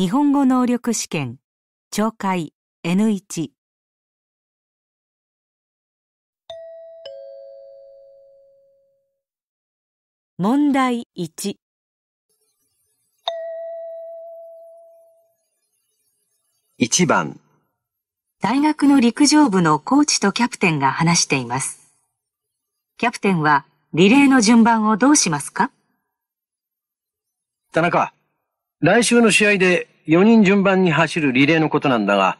日本語能力試験懲戒 N1 問題1一番大学の陸上部のコーチとキャプテンが話しています。キャプテンはリレーの順番をどうしますか田中、来週の試合で4人順番に走るリレーのことなんだが、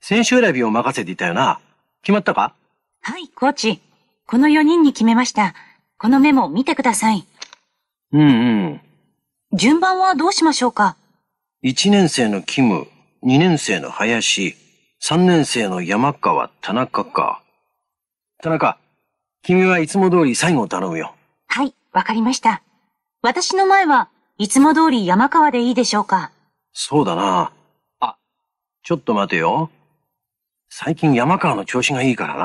選手選びを任せていたよな。決まったかはい、コーチ。この4人に決めました。このメモを見てください。うんうん。順番はどうしましょうか ?1 年生のキム、2年生の林、3年生の山川、田中か。田中、君はいつも通り最後を頼むよ。はい、わかりました。私の前はいつも通り山川でいいでしょうかそうだな。あ、ちょっと待てよ。最近山川の調子がいいから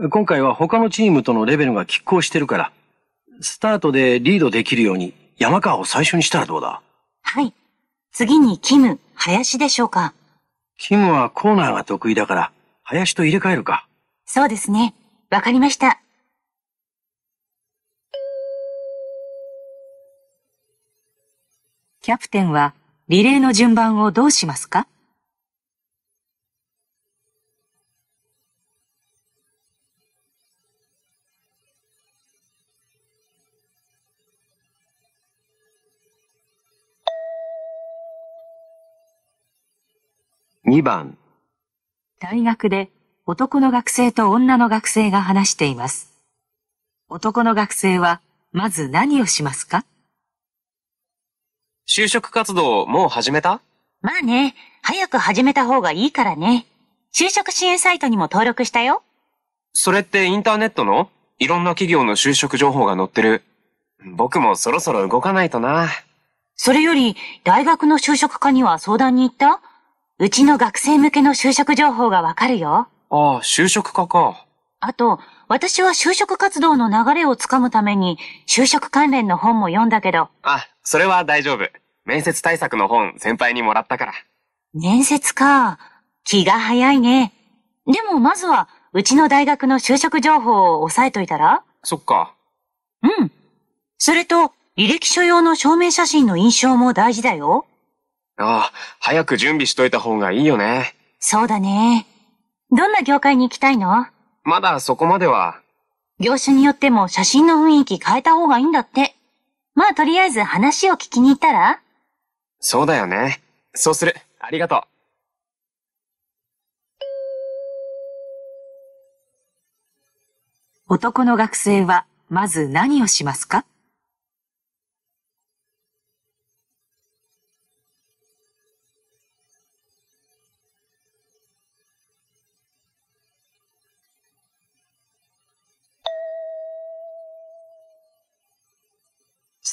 な。今回は他のチームとのレベルが拮抗してるから、スタートでリードできるように山川を最初にしたらどうだはい。次にキム、林でしょうか。キムはコーナーが得意だから、林と入れ替えるか。そうですね。わかりました。キャプテンはリレーの順番をどうしますか2番大学で男の学生と女の学生が話しています。男の学生はまず何をしますか就職活動もう始めたまあね、早く始めた方がいいからね。就職支援サイトにも登録したよ。それってインターネットのいろんな企業の就職情報が載ってる。僕もそろそろ動かないとな。それより、大学の就職課には相談に行ったうちの学生向けの就職情報がわかるよ。ああ、就職課か。あと、私は就職活動の流れをつかむために、就職関連の本も読んだけど。あ、それは大丈夫。面接対策の本先輩にもらったから。面接か。気が早いね。でもまずは、うちの大学の就職情報を押さえといたらそっか。うん。それと、履歴書用の証明写真の印象も大事だよ。ああ、早く準備しといた方がいいよね。そうだね。どんな業界に行きたいのまだそこまでは。業種によっても写真の雰囲気変えた方がいいんだって。まあとりあえず話を聞きに行ったらそうだよね。そうする。ありがとう。男の学生はまず何をしますか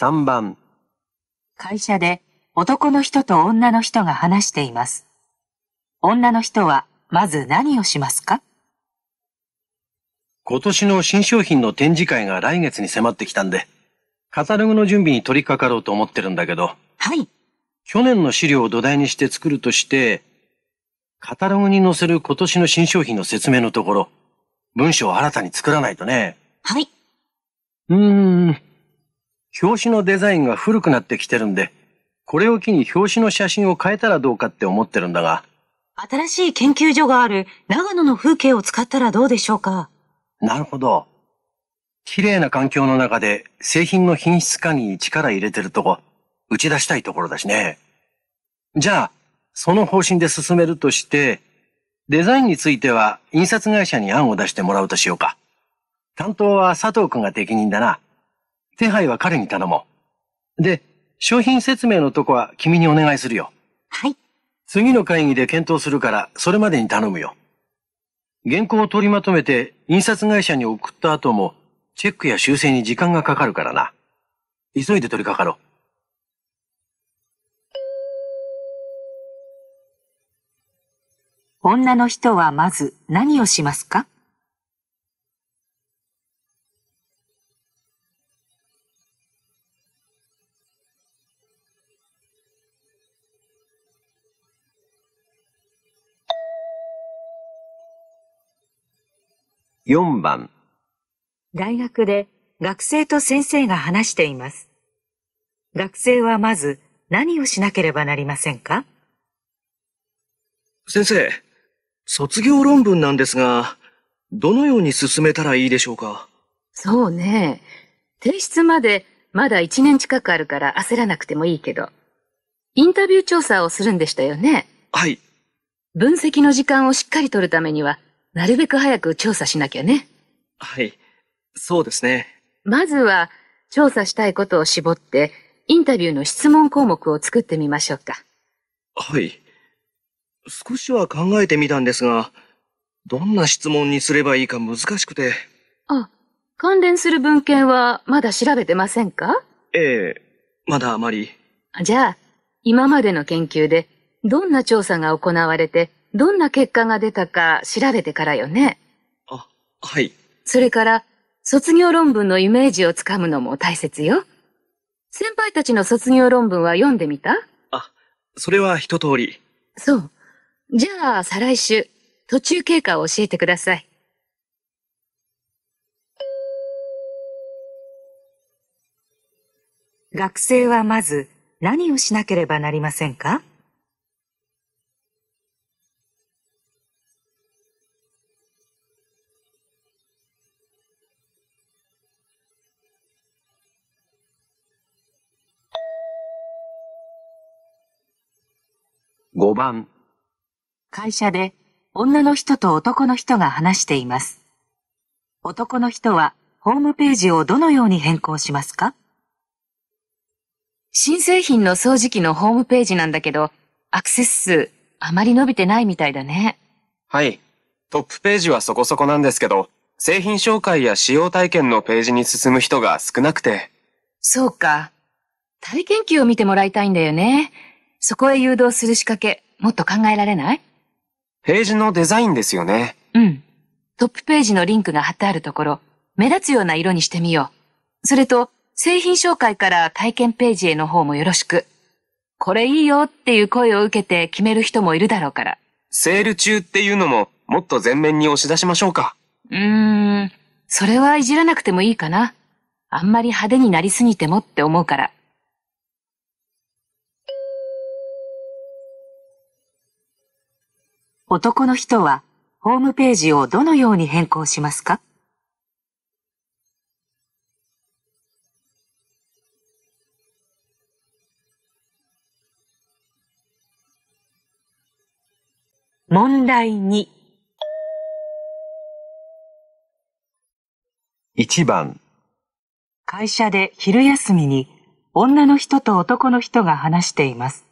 3番会社で男の人と女の人が話しています。女の人はまず何をしますか今年の新商品の展示会が来月に迫ってきたんで、カタログの準備に取り掛かろうと思ってるんだけど。はい。去年の資料を土台にして作るとして、カタログに載せる今年の新商品の説明のところ、文章を新たに作らないとね。はい。うーん、表紙のデザインが古くなってきてるんで、これを機に表紙の写真を変えたらどうかって思ってるんだが。新しい研究所がある長野の風景を使ったらどうでしょうかなるほど。綺麗な環境の中で製品の品質化に力入れてるとこ、打ち出したいところだしね。じゃあ、その方針で進めるとして、デザインについては印刷会社に案を出してもらうとしようか。担当は佐藤くんが適任だな。手配は彼に頼もう。で、商品説明のとこは君にお願いするよ。はい。次の会議で検討するから、それまでに頼むよ。原稿を取りまとめて、印刷会社に送った後も、チェックや修正に時間がかかるからな。急いで取り掛かろう。女の人はまず何をしますか4番大学で学生と先生が話しています。学生はまず何をしなければなりませんか先生、卒業論文なんですが、どのように進めたらいいでしょうかそうね。提出までまだ1年近くあるから焦らなくてもいいけど。インタビュー調査をするんでしたよね。はい。分析の時間をしっかり取るためには、なるべく早く調査しなきゃね。はい。そうですね。まずは、調査したいことを絞って、インタビューの質問項目を作ってみましょうか。はい。少しは考えてみたんですが、どんな質問にすればいいか難しくて。あ、関連する文献はまだ調べてませんかええ、まだあまり。じゃあ、今までの研究で、どんな調査が行われて、どんな結果が出たか調べてからよね。あ、はい。それから、卒業論文のイメージをつかむのも大切よ。先輩たちの卒業論文は読んでみたあ、それは一通り。そう。じゃあ、再来週、途中経過を教えてください。学生はまず何をしなければなりませんか5番。会社で女の人と男の人が話しています。男の人はホームページをどのように変更しますか新製品の掃除機のホームページなんだけど、アクセス数あまり伸びてないみたいだね。はい。トップページはそこそこなんですけど、製品紹介や使用体験のページに進む人が少なくて。そうか。体験記を見てもらいたいんだよね。そこへ誘導する仕掛け、もっと考えられないページのデザインですよね。うん。トップページのリンクが貼ってあるところ、目立つような色にしてみよう。それと、製品紹介から体験ページへの方もよろしく。これいいよっていう声を受けて決める人もいるだろうから。セール中っていうのも、もっと前面に押し出しましょうか。うーん、それはいじらなくてもいいかな。あんまり派手になりすぎてもって思うから。男の人はホームページをどのように変更しますか問題2 1番会社で昼休みに女の人と男の人が話しています。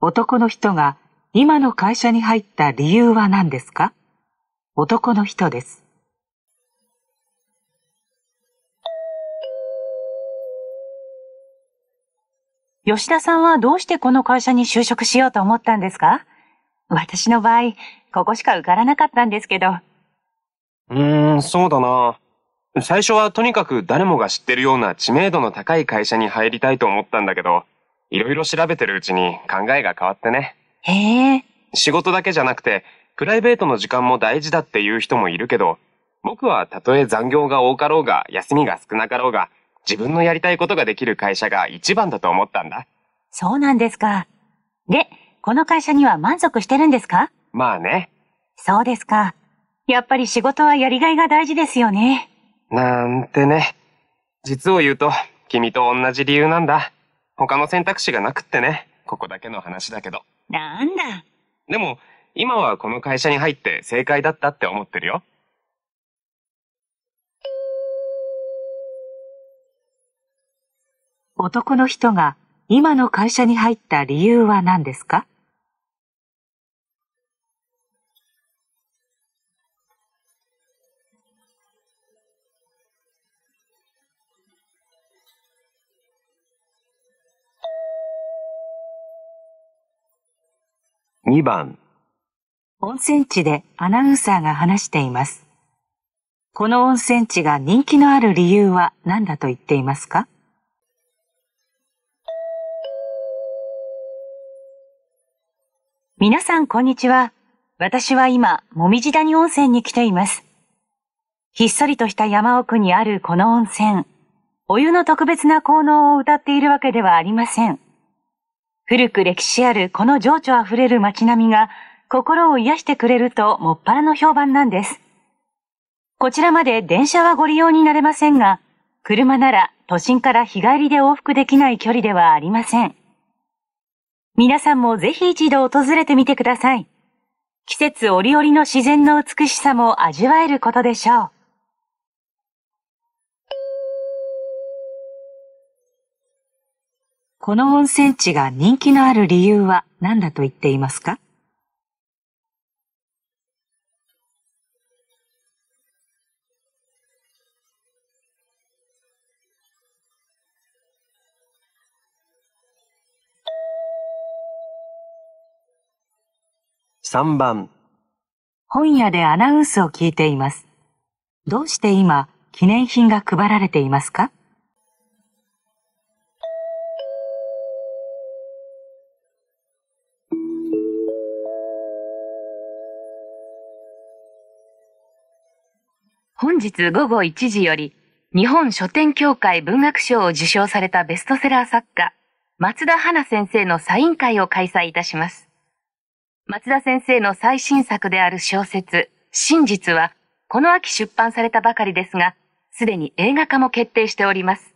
男の人が今の会社に入った理由は何ですか男の人です。吉田さんはどうしてこの会社に就職しようと思ったんですか私の場合、ここしか受からなかったんですけど。うーん、そうだな。最初はとにかく誰もが知ってるような知名度の高い会社に入りたいと思ったんだけど、いろいろ調べてるうちに考えが変わってね。へえ。仕事だけじゃなくて、プライベートの時間も大事だっていう人もいるけど、僕はたとえ残業が多かろうが、休みが少なかろうが、自分のやりたいことができる会社が一番だと思ったんだ。そうなんですか。で、この会社には満足してるんですかまあね。そうですか。やっぱり仕事はやりがいが大事ですよね。なんてね。実を言うと、君と同じ理由なんだ。他の選択肢がなくってね。ここだけの話だけど。なんだ。でも、今はこの会社に入って正解だったって思ってるよ。男の人が今の会社に入った理由は何ですか2番温泉地でアナウンサーが話しています。この温泉地が人気のある理由は何だと言っていますか皆さんこんにちは。私は今、もみじ谷温泉に来ています。ひっそりとした山奥にあるこの温泉。お湯の特別な効能を歌っているわけではありません。古く歴史あるこの情緒あふれる街並みが心を癒してくれるともっぱらの評判なんです。こちらまで電車はご利用になれませんが、車なら都心から日帰りで往復できない距離ではありません。皆さんもぜひ一度訪れてみてください。季節折々の自然の美しさも味わえることでしょう。この温泉地が人気のある理由は何だと言っていますか3番本屋でアナウンスを聞いています。どうして今記念品が配られていますか本日午後1時より、日本書店協会文学賞を受賞されたベストセラー作家、松田花先生のサイン会を開催いたします。松田先生の最新作である小説、真実は、この秋出版されたばかりですが、すでに映画化も決定しております。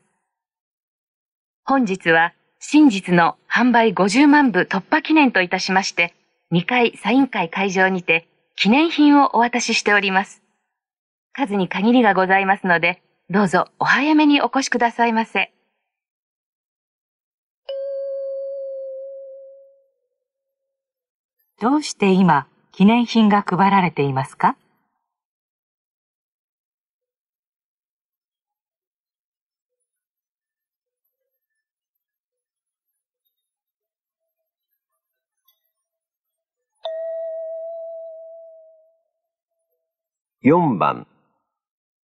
本日は、真実の販売50万部突破記念といたしまして、2回サイン会会場にて、記念品をお渡ししております。数に限りがございますので、どうぞお早めにお越しくださいませ。どうして今、記念品が配られていますか4番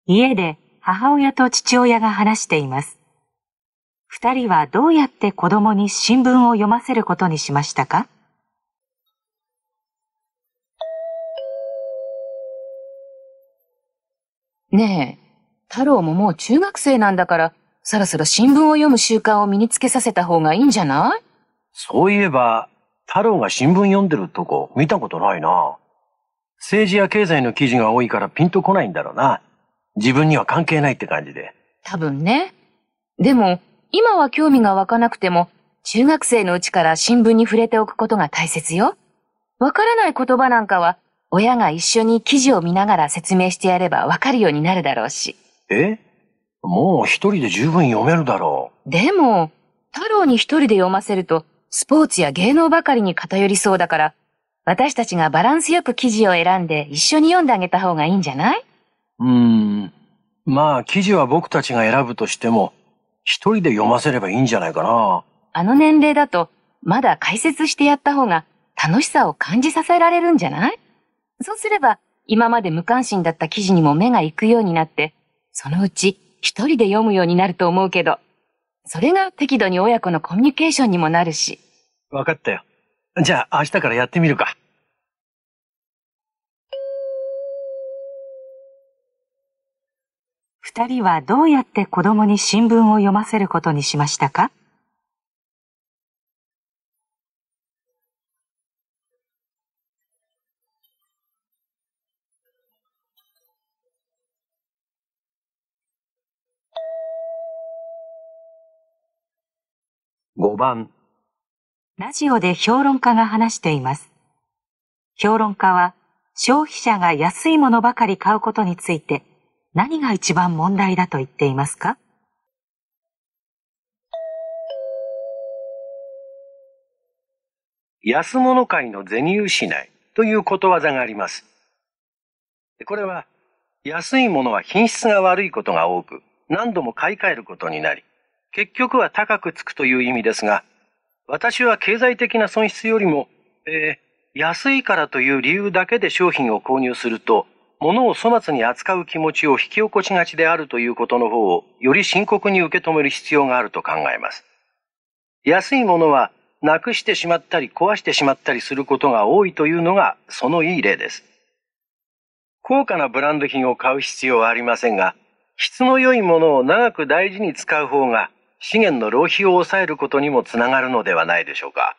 家で母親と父親が話しています。二人はどうやって子供に新聞を読ませることにしましたかねえ、太郎ももう中学生なんだから、そろそろ新聞を読む習慣を身につけさせた方がいいんじゃないそういえば、太郎が新聞読んでるとこ見たことないな。政治や経済の記事が多いからピンとこないんだろうな。自分には関係ないって感じで。多分ね。でも、今は興味が湧かなくても、中学生のうちから新聞に触れておくことが大切よ。わからない言葉なんかは、親が一緒に記事を見ながら説明してやればわかるようになるだろうし。えもう一人で十分読めるだろう。でも、太郎に一人で読ませると、スポーツや芸能ばかりに偏りそうだから、私たちがバランスよく記事を選んで一緒に読んであげた方がいいんじゃないうーん。まあ、記事は僕たちが選ぶとしても、一人で読ませればいいんじゃないかな。あの年齢だと、まだ解説してやった方が楽しさを感じさせられるんじゃないそうすれば、今まで無関心だった記事にも目が行くようになって、そのうち一人で読むようになると思うけど、それが適度に親子のコミュニケーションにもなるし。わかったよ。じゃあ明日からやってみるか。二人はどうやって子供に新聞を読ませることにしましたか5番ラジオで評論家が話しています。評論家は消費者が安いものばかり買うことについて何が一番問題だと言っていますか安物会の銭失いということわざがあります。これは、安いものは品質が悪いことが多く、何度も買い替えることになり、結局は高くつくという意味ですが、私は経済的な損失よりも、えー、安いからという理由だけで商品を購入すると、物を粗末に扱う気持ちを引き起こしがちであるということの方をより深刻に受け止める必要があると考えます。安いものはなくしてしまったり壊してしまったりすることが多いというのがそのいい例です。高価なブランド品を買う必要はありませんが、質の良いものを長く大事に使う方が資源の浪費を抑えることにもつながるのではないでしょうか。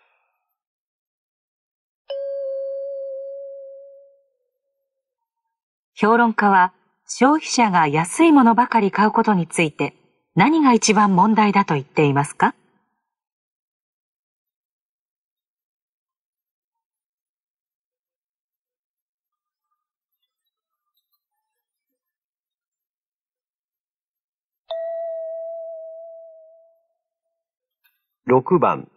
評論家は消費者が安いものばかり買うことについて何が一番問題だと言っていますか6番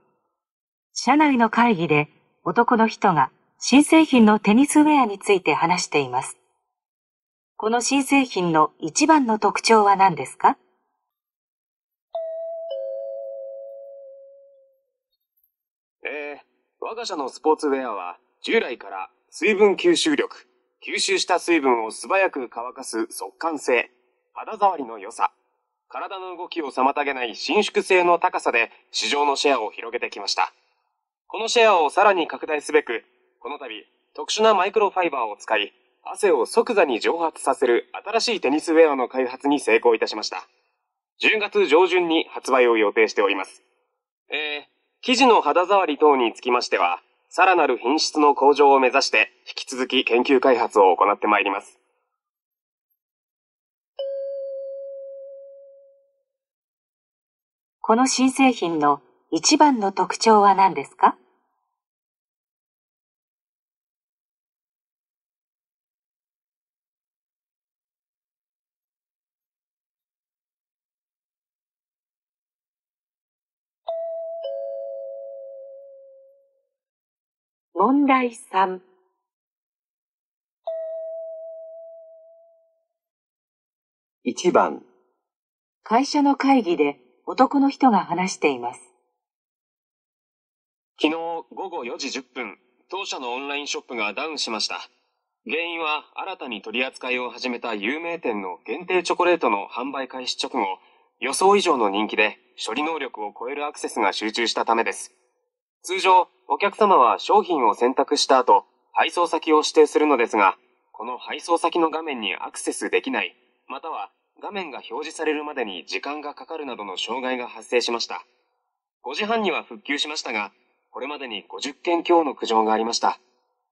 社内の会議で男の人が新製品のテニスウェアについて話しています。この新製品の一番の特徴は何ですかえー、我が社のスポーツウェアは従来から水分吸収力、吸収した水分を素早く乾かす速乾性、肌触りの良さ、体の動きを妨げない伸縮性の高さで市場のシェアを広げてきました。このシェアをさらに拡大すべく、この度特殊なマイクロファイバーを使い、汗を即座に蒸発させる新しいテニスウェアの開発に成功いたしました。10月上旬に発売を予定しております。えー、生地の肌触り等につきましては、さらなる品質の向上を目指して、引き続き研究開発を行ってまいります。この新製品の一番の特徴は何ですか問題3一番会社の会議で男の人が話しています。昨日午後4時10分、当社のオンラインショップがダウンしました。原因は新たに取り扱いを始めた有名店の限定チョコレートの販売開始直後、予想以上の人気で処理能力を超えるアクセスが集中したためです。通常、お客様は商品を選択した後、配送先を指定するのですが、この配送先の画面にアクセスできない、または画面が表示されるまでに時間がかかるなどの障害が発生しました。5時半には復旧しましたが、これまでに50件強の苦情がありました。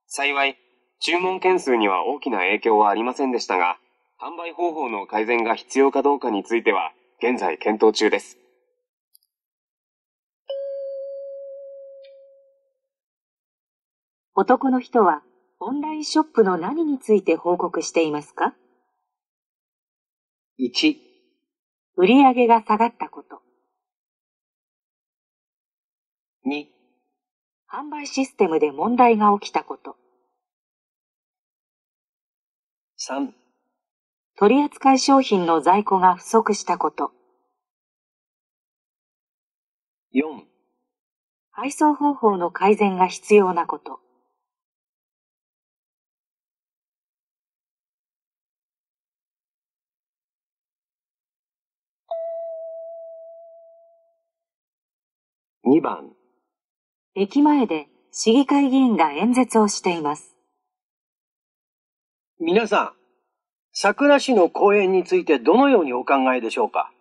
幸い、注文件数には大きな影響はありませんでしたが、販売方法の改善が必要かどうかについては、現在検討中です。男の人はオンラインショップの何について報告していますか ?1、売上が下がったこと。2、販売システムで問題が起きたこと。3、取扱い商品の在庫が不足したこと。4、配送方法の改善が必要なこと。2番駅前で市議会議員が演説をしています。皆さん、桜市の公園についてどのようにお考えでしょうか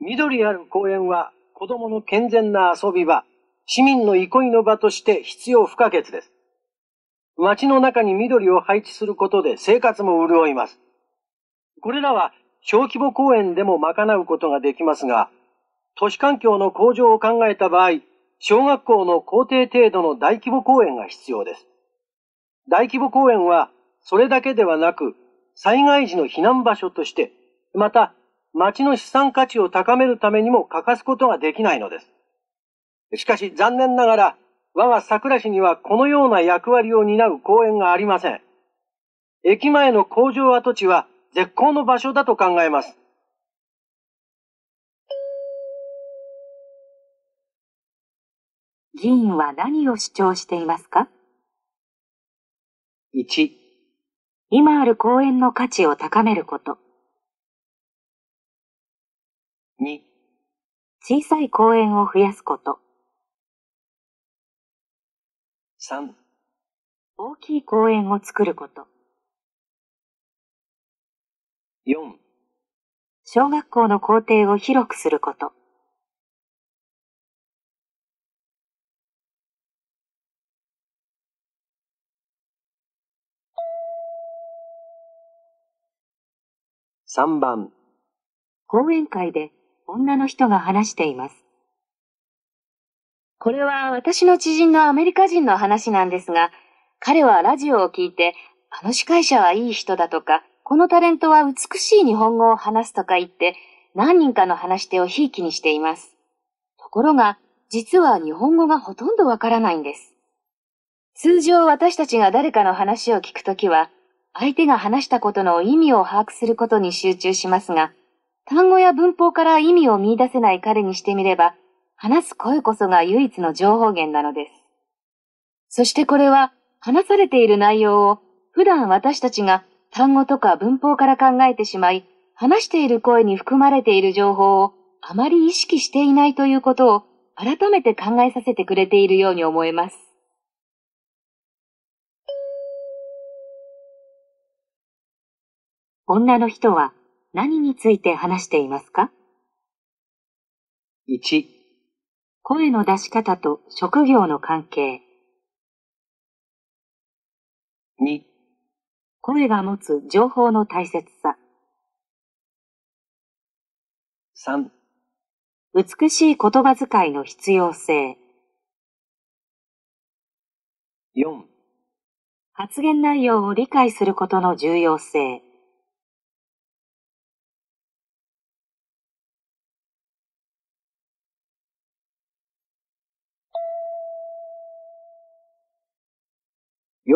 緑ある公園は子供の健全な遊び場、市民の憩いの場として必要不可欠です。街の中に緑を配置することで生活も潤います。これらは小規模公園でも賄うことができますが、都市環境の向上を考えた場合、小学校の校庭程度の大規模公園が必要です。大規模公園は、それだけではなく、災害時の避難場所として、また、町の資産価値を高めるためにも欠かすことができないのです。しかし残念ながら、我が桜市にはこのような役割を担う公園がありません。駅前の工場跡地は絶好の場所だと考えます。議員は何を主張していますか ?1 今ある公園の価値を高めること2小さい公園を増やすこと3大きい公園を作ること4小学校の校庭を広くすること3番講演会で女の人が話しています。これは私の知人のアメリカ人の話なんですが、彼はラジオを聞いて、あの司会者はいい人だとか、このタレントは美しい日本語を話すとか言って、何人かの話し手をひいきにしています。ところが、実は日本語がほとんどわからないんです。通常私たちが誰かの話を聞くときは、相手が話したことの意味を把握することに集中しますが、単語や文法から意味を見出せない彼にしてみれば、話す声こそが唯一の情報源なのです。そしてこれは、話されている内容を普段私たちが単語とか文法から考えてしまい、話している声に含まれている情報をあまり意識していないということを改めて考えさせてくれているように思えます。女の人は何について話していますか ?1 声の出し方と職業の関係2声が持つ情報の大切さ3美しい言葉遣いの必要性4発言内容を理解することの重要性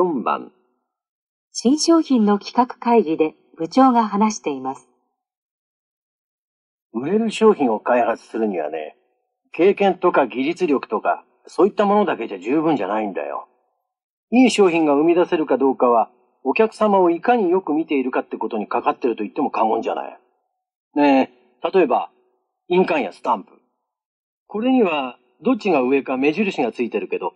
4番新商品の企画会議で部長が話しています。売れる商品を開発するにはね、経験とか技術力とか、そういったものだけじゃ十分じゃないんだよ。いい商品が生み出せるかどうかは、お客様をいかによく見ているかってことにかかってると言っても過言じゃない。ねえ、例えば、印鑑やスタンプ。これには、どっちが上か目印がついてるけど、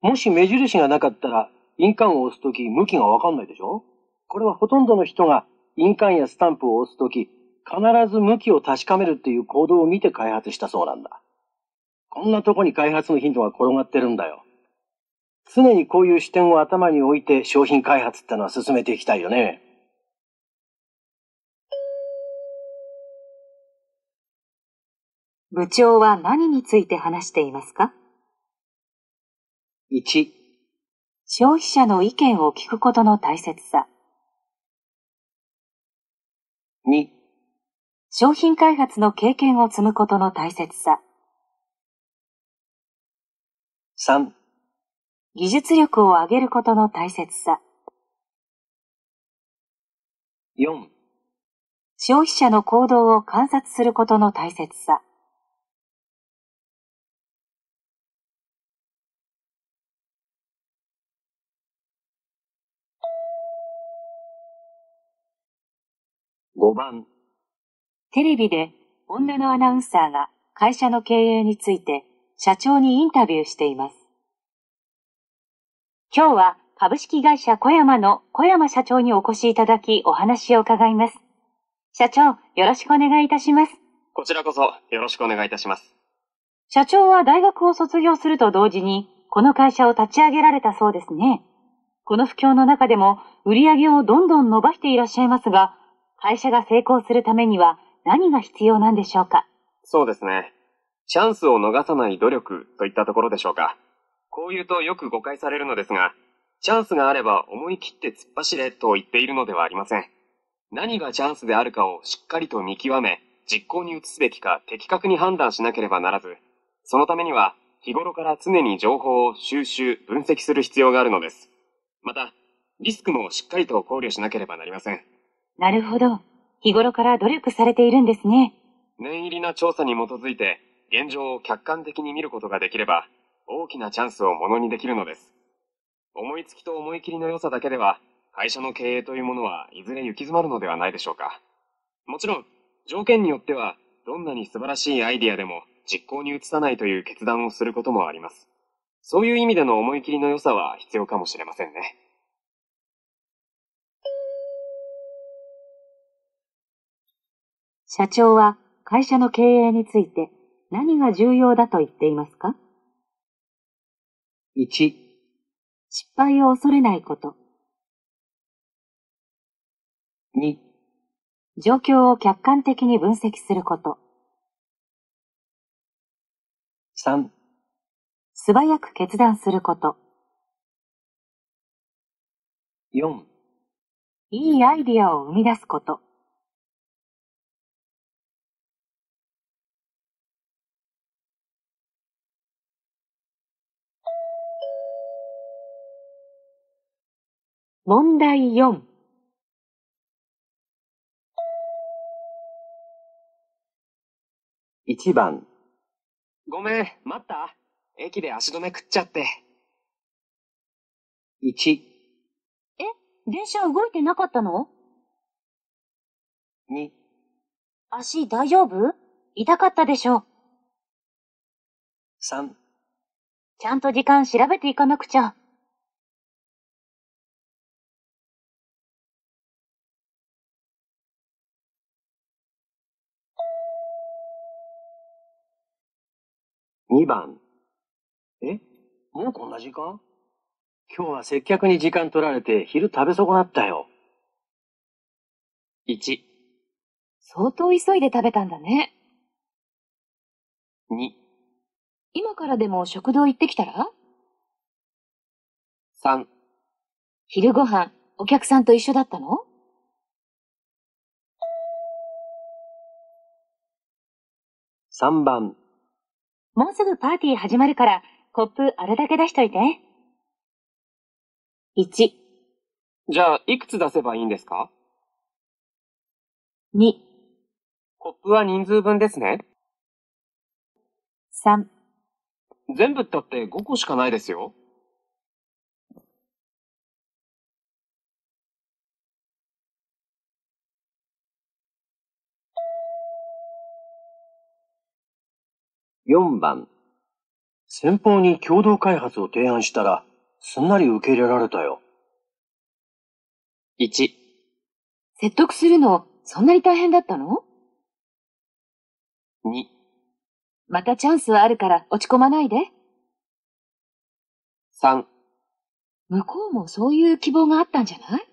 もし目印がなかったら、印鑑を押すとき、向きがわかんないでしょこれはほとんどの人が印鑑やスタンプを押すとき、必ず向きを確かめるっていう行動を見て開発したそうなんだ。こんなとこに開発のヒントが転がってるんだよ。常にこういう視点を頭に置いて商品開発ってのは進めていきたいよね。部長は何について話していますか ?1 消費者の意見を聞くことの大切さ。2商品開発の経験を積むことの大切さ。3技術力を上げることの大切さ。4消費者の行動を観察することの大切さ。5番テレビで女のアナウンサーが会社の経営について社長にインタビューしています。今日は株式会社小山の小山社長にお越しいただきお話を伺います。社長、よろしくお願いいたします。こちらこそよろしくお願いいたします。社長は大学を卒業すると同時に、この会社を立ち上げられたそうですね。この不況の中でも売り上げをどんどん伸ばしていらっしゃいますが、会社が成功するためには何が必要なんでしょうかそうですね。チャンスを逃さない努力といったところでしょうか。こう言うとよく誤解されるのですが、チャンスがあれば思い切って突っ走れと言っているのではありません。何がチャンスであるかをしっかりと見極め、実行に移すべきか的確に判断しなければならず、そのためには日頃から常に情報を収集、分析する必要があるのです。また、リスクもしっかりと考慮しなければなりません。なるほど。日頃から努力されているんですね。念入りな調査に基づいて、現状を客観的に見ることができれば、大きなチャンスをものにできるのです。思いつきと思い切りの良さだけでは、会社の経営というものはいずれ行き詰まるのではないでしょうか。もちろん、条件によっては、どんなに素晴らしいアイディアでも実行に移さないという決断をすることもあります。そういう意味での思い切りの良さは必要かもしれませんね。社長は会社の経営について何が重要だと言っていますか ?1 失敗を恐れないこと2状況を客観的に分析すること3素早く決断すること4いいアイディアを生み出すこと問題4 1番ごめん、待った駅で足止め食っちゃって。1え、電車動いてなかったの2足大丈夫痛かったでしょ3ちゃんと時間調べていかなくちゃ。2番。えもうこんな時間今日は接客に時間取られて昼食べ損なったよ。1。相当急いで食べたんだね。2。今からでも食堂行ってきたら ?3。昼ご飯、お客さんと一緒だったの3番もうすぐパーティー始まるから、コップあれだけ出しといて。1。じゃあ、いくつ出せばいいんですか ?2。コップは人数分ですね。3。全部ったって5個しかないですよ。4番先方に共同開発を提案したらすんなり受け入れられたよ。1説得するのそんなに大変だったの ?2 またチャンスはあるから落ち込まないで。3向こうもそういう希望があったんじゃない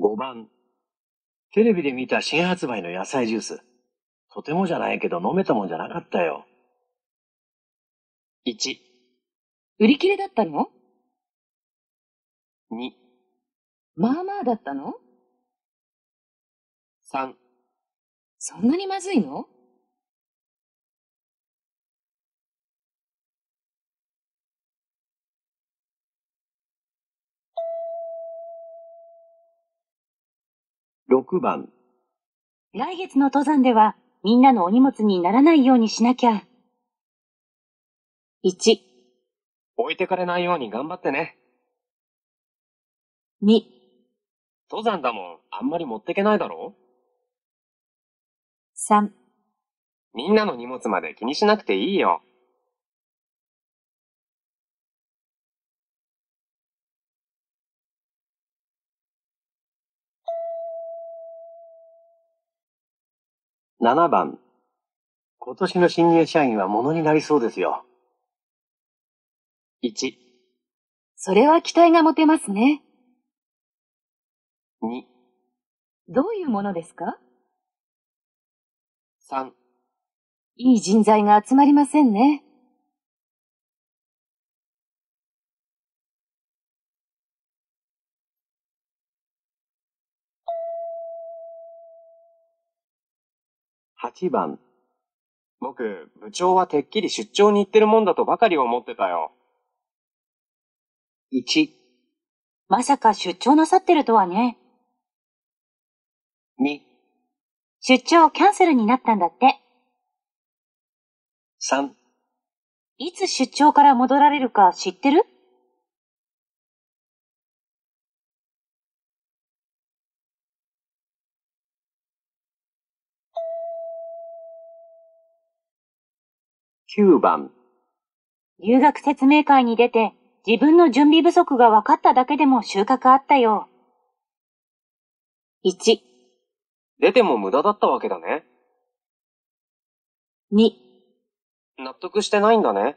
5番、テレビで見た新発売の野菜ジュース。とてもじゃないけど飲めたもんじゃなかったよ。1、売り切れだったの ?2、まあまあだったの ?3、そんなにまずいの6番来月の登山ではみんなのお荷物にならないようにしなきゃ。1置いてかれないように頑張ってね。2登山だもん、あんまり持ってけないだろ ?3 みんなの荷物まで気にしなくていいよ。7番、今年の新入社員はものになりそうですよ。1、それは期待が持てますね。2、どういうものですか ?3、いい人材が集まりませんね。8番。僕、部長はてっきり出張に行ってるもんだとばかり思ってたよ。1、まさか出張なさってるとはね。2、出張キャンセルになったんだって。3、いつ出張から戻られるか知ってる9番。入学説明会に出て自分の準備不足が分かっただけでも収穫あったよ。1。出ても無駄だったわけだね。2。納得してないんだね。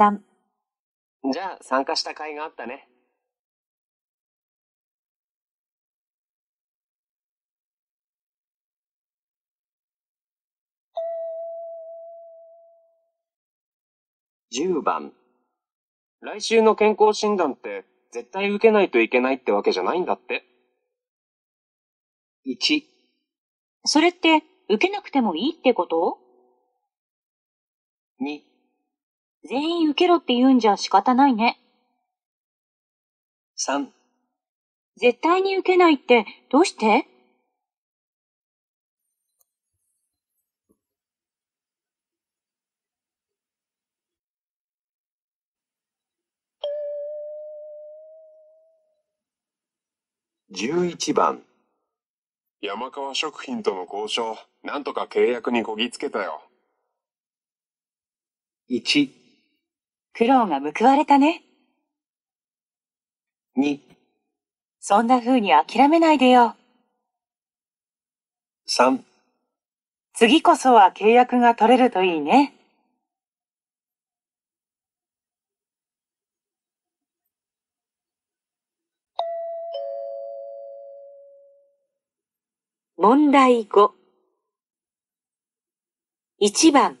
3。じゃあ参加した甲斐があったね。10番。来週の健康診断って絶対受けないといけないってわけじゃないんだって。1。それって受けなくてもいいってこと ?2。全員受けろって言うんじゃ仕方ないね。3。絶対に受けないってどうして11番山川食品との交渉なんとか契約にこぎつけたよ1苦労が報われたね2そんな風に諦めないでよ3次こそは契約が取れるといいね。問題5。1番、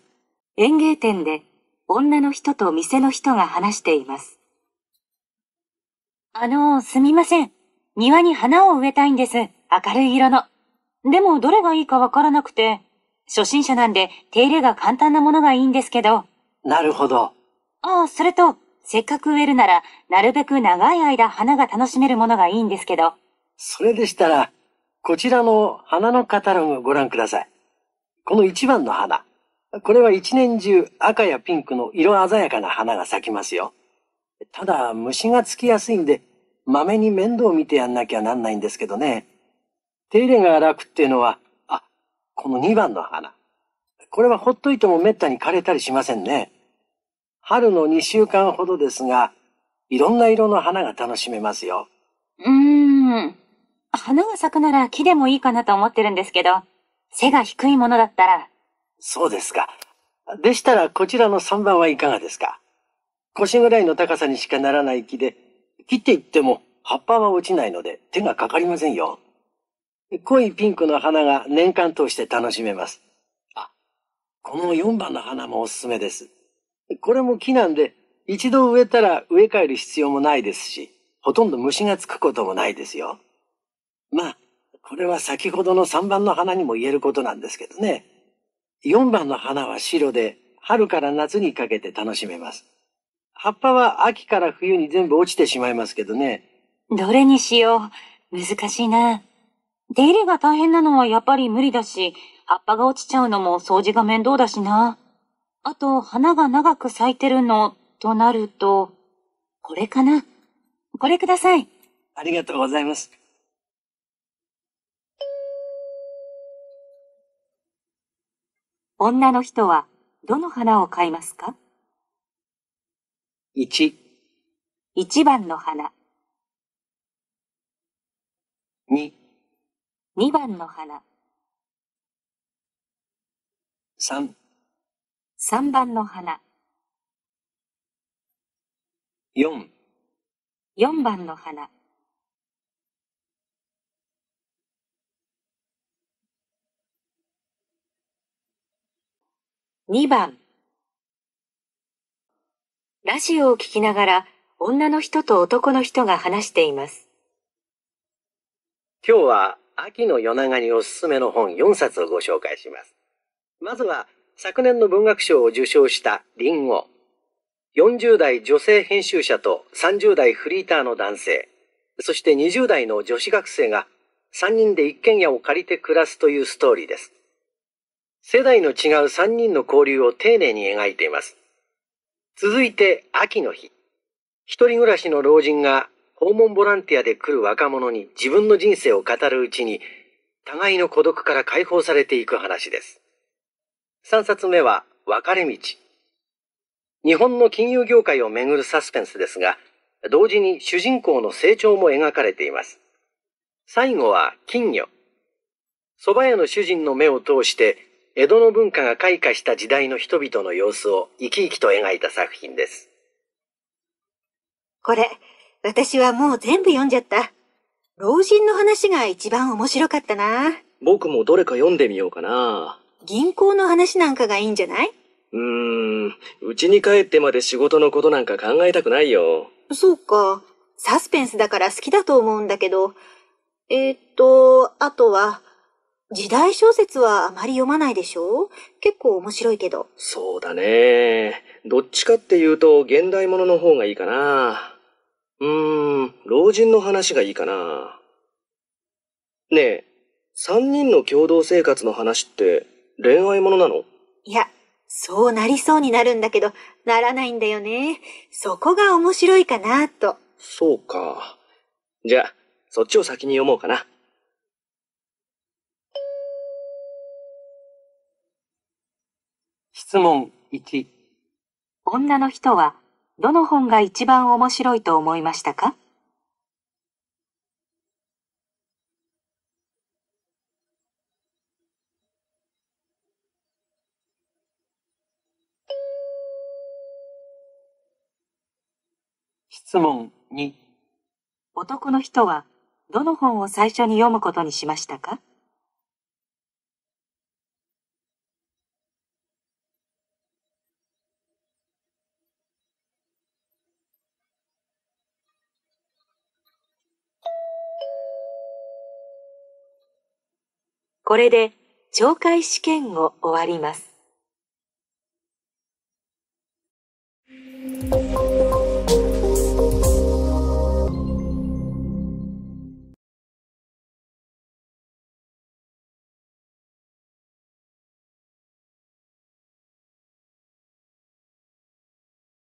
園芸店で女の人と店の人が話しています。あの、すみません。庭に花を植えたいんです。明るい色の。でも、どれがいいかわからなくて。初心者なんで、手入れが簡単なものがいいんですけど。なるほど。ああ、それと、せっかく植えるなら、なるべく長い間花が楽しめるものがいいんですけど。それでしたら、こちらの花のカタログをご覧ください。この1番の花。これは一年中赤やピンクの色鮮やかな花が咲きますよ。ただ虫がつきやすいんで、豆に面倒を見てやんなきゃなんないんですけどね。手入れが楽っていうのは、あ、この2番の花。これはほっといても滅多に枯れたりしませんね。春の2週間ほどですが、いろんな色の花が楽しめますよ。うーん。花が咲くなら木でもいいかなと思ってるんですけど、背が低いものだったら。そうですか。でしたらこちらの3番はいかがですか腰ぐらいの高さにしかならない木で、切っていっても葉っぱは落ちないので手がかかりませんよ。濃いピンクの花が年間通して楽しめます。あ、この4番の花もおすすめです。これも木なんで、一度植えたら植え替える必要もないですし、ほとんど虫がつくこともないですよ。まあ、これは先ほどの3番の花にも言えることなんですけどね。4番の花は白で、春から夏にかけて楽しめます。葉っぱは秋から冬に全部落ちてしまいますけどね。どれにしよう。難しいな。手入れが大変なのはやっぱり無理だし、葉っぱが落ちちゃうのも掃除が面倒だしな。あと、花が長く咲いてるの、となると、これかな。これください。ありがとうございます。女の人はどの花を買いますか ?1 1番の花 2, 2番の花3 3番の花4 4番の花2番ラジオを聞きながら女の人と男の人が話しています。今日は秋の夜長におすすめの本4冊をご紹介します。まずは昨年の文学賞を受賞したリンゴ。40代女性編集者と30代フリーターの男性、そして20代の女子学生が3人で一軒家を借りて暮らすというストーリーです。世代の違う3人の交流を丁寧に描いています。続いて、秋の日。一人暮らしの老人が訪問ボランティアで来る若者に自分の人生を語るうちに、互いの孤独から解放されていく話です。3冊目は、別れ道。日本の金融業界をめぐるサスペンスですが、同時に主人公の成長も描かれています。最後は、金魚。蕎麦屋の主人の目を通して、江戸の文化が開花した時代の人々の様子を生き生きと描いた作品です。これ、私はもう全部読んじゃった。老人の話が一番面白かったな。僕もどれか読んでみようかな。銀行の話なんかがいいんじゃないうーん、家に帰ってまで仕事のことなんか考えたくないよ。そうか。サスペンスだから好きだと思うんだけど。えー、っと、あとは、時代小説はあまり読まないでしょ結構面白いけど。そうだね。どっちかっていうと、現代ものの方がいいかな。うーん、老人の話がいいかな。ねえ、三人の共同生活の話って恋愛ものなのいや、そうなりそうになるんだけど、ならないんだよね。そこが面白いかなと。そうか。じゃあ、そっちを先に読もうかな。質問1女の人はどの本が一番面白いと思いましたか質問2男の人はどの本を最初に読むことにしましたかこれで懲戒試験を終わります。